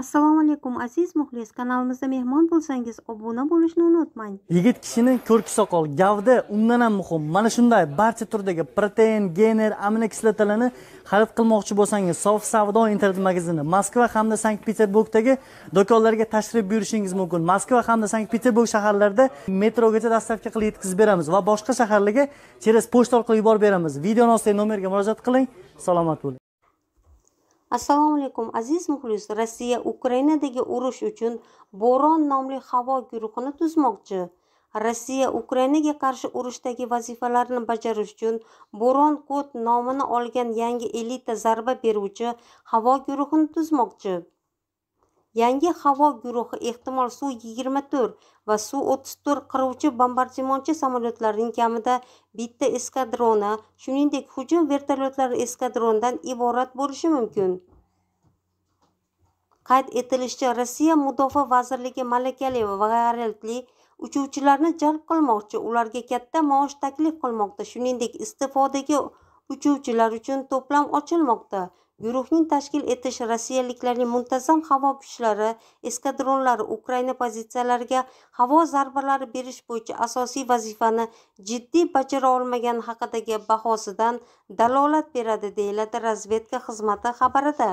assalomu alaykum aziz muxlis kanalimizda mehmon bo'lsangiz obuna bo'lishni unutmang yigit kishini ko'rki soqol gavda undan ham muhim mana shunday barcha turdagi protein gener aminokislotalarni xarid qilmoqchi bo'lsangiz sof savdo internet magazini moskva hamda sankt peterburgdagi do'konlarga tashrif buyurishingiz mumkin moskva hamda sankt peterburg shaharlarida metrogacha dostavka qilib yetkazib beramiz va boshqa shaharlarga через pochta orqali yuborib beramiz videoni ostidagi nomerga murojaat qiling salomat bo'ling assalomu alaykum aziz muxlis rossiya ukrainadagi urush uchun bo'ron nomli havo guruhini tuzmoqchi rossiya ukrainaga qarshi urushdagi vazifalarni bajarish uchun bo'ron kod nomini olgan yangi elita zarba beruvchi havo guruhini tuzmoqchi yangi havo guruhi ehtimol su 24 va su 34 qiruvchi bombardimonchi samolyotlarining kamida bitta eskadroni shuningdek hujum vertolyotlari eskadronidan iborat bo'lishi mumkin qayd etilishicha rossiya mudofaa vazirligi malakali va g'ayratli uchuvchilarni jalb qilmoqchi ularga katta maosh taklif qilmoqda shuningdek iste'fodagi uchuvchilar uchun to'plam ochilmoqda guruhning tashkil etish rossiyaliklarning muntazam havo kuchlari eskadronlari ukraina pozitsiyalariga havo zarbalari berish bo'yicha asosiy vazifani jiddiy bajara olmagani haqidagi bahosidan dalolat beradi deyiladi razvedka xizmati xabarida